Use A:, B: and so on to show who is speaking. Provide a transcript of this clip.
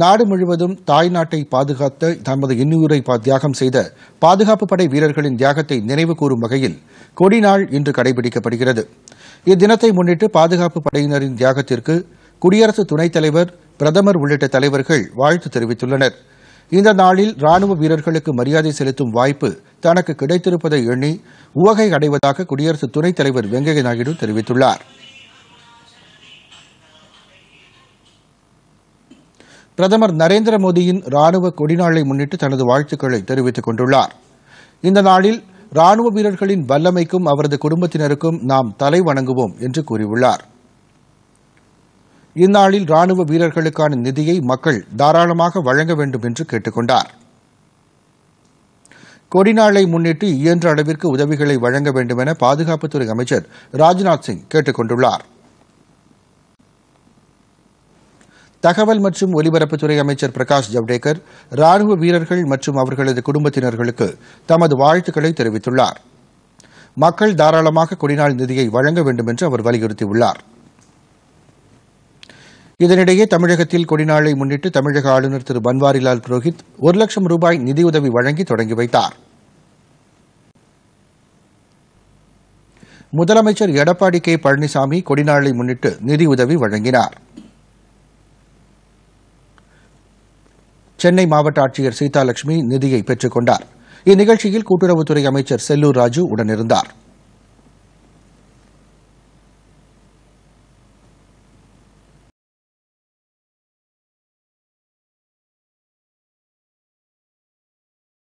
A: நாடு முழுவதும் தாய் நாட்டை பாதுகாத்த தமது இன்னுயிரை தியாகம் செய்த பாதுகாப்பு படை வீரர்களின் தியாகத்தை நினைவு கூறும் வகையில் கொடிநாள் இன்று கடைபிடிக்கப்படுகிறது இத்தினத்தை முன்னிட்டு பாதுகாப்பு படையினரின் தியாகத்திற்கு குடியரசு துணைத் தலைவர் பிரதமர் உள்ளிட்ட தலைவர்கள் வாழ்த்து தெரிவித்துள்ளனர் இந்த நாளில் ராணுவ வீரர்களுக்கு மரியாதை செலுத்தும் வாய்ப்பு தனக்கு கிடைத்திருப்பதை எண்ணி உவகை அடைவதாக குடியரசு துணைத் தலைவர் வெங்கையா நாயுடு தெரிவித்துள்ளாா் பிரதமர் நரேந்திர மோடியின் ராணுவ கொடிநாளை முன்னிட்டு தனது வாழ்த்துக்களை தெரிவித்துக் கொண்டுள்ளார் இந்த நாளில் ராணுவ வீரர்களின் வல்லமைக்கும் அவரது குடும்பத்தினருக்கும் நாம் தலை வணங்குவோம் என்று கூறியுள்ளார் இந்நாளில் ராணுவ வீரர்களுக்கான நிதியை மக்கள் தாராளமாக வழங்க வேண்டும் என்று கேட்டுக் கொண்டார் கொடிநாளை முன்னிட்டு இயன்ற அளவிற்கு உதவிகளை வழங்க வேண்டும் என பாதுகாப்புத்துறை அமைச்சர் ராஜ்நாத் சிங் கேட்டுக் கொண்டுள்ளாா் தகவல் மற்றும் ஒலிபரப்புத்துறை அமைச்சர் பிரகாஷ் ஜவ்டேகர் ராணுவ வீரர்கள் மற்றும் அவர்களது குடும்பத்தினர்களுக்கு தமது வாழ்த்துக்களை தெரிவித்துள்ளார் மக்கள் தாராளமாக கொடிநாள் நிதியை வழங்க வேண்டும் என்று அவர் வலியுறுத்தியுள்ளார் இதனிடையே தமிழகத்தில் கொடிநாளை முன்னிட்டு தமிழக ஆளுநர் திரு பன்வாரிலால் புரோஹித் ஒரு லட்சம் ரூபாய் நிதியுதவி வழங்கி தொடங்கி வைத்தார் முதலமைச்சர் எடப்பாடி கே பழனிசாமி கொடிநாளை முன்னிட்டு நிதியுதவி வழங்கினாா் சென்னை மாவட்ட ஆட்சியர் சீதாலட்சுமி நிதியை பெற்றுக் கொண்டார் இந்நிகழ்ச்சியில் கூட்டுறவுத்துறை அமைச்சர் செல்லூர் ராஜு உடனிருந்தாா்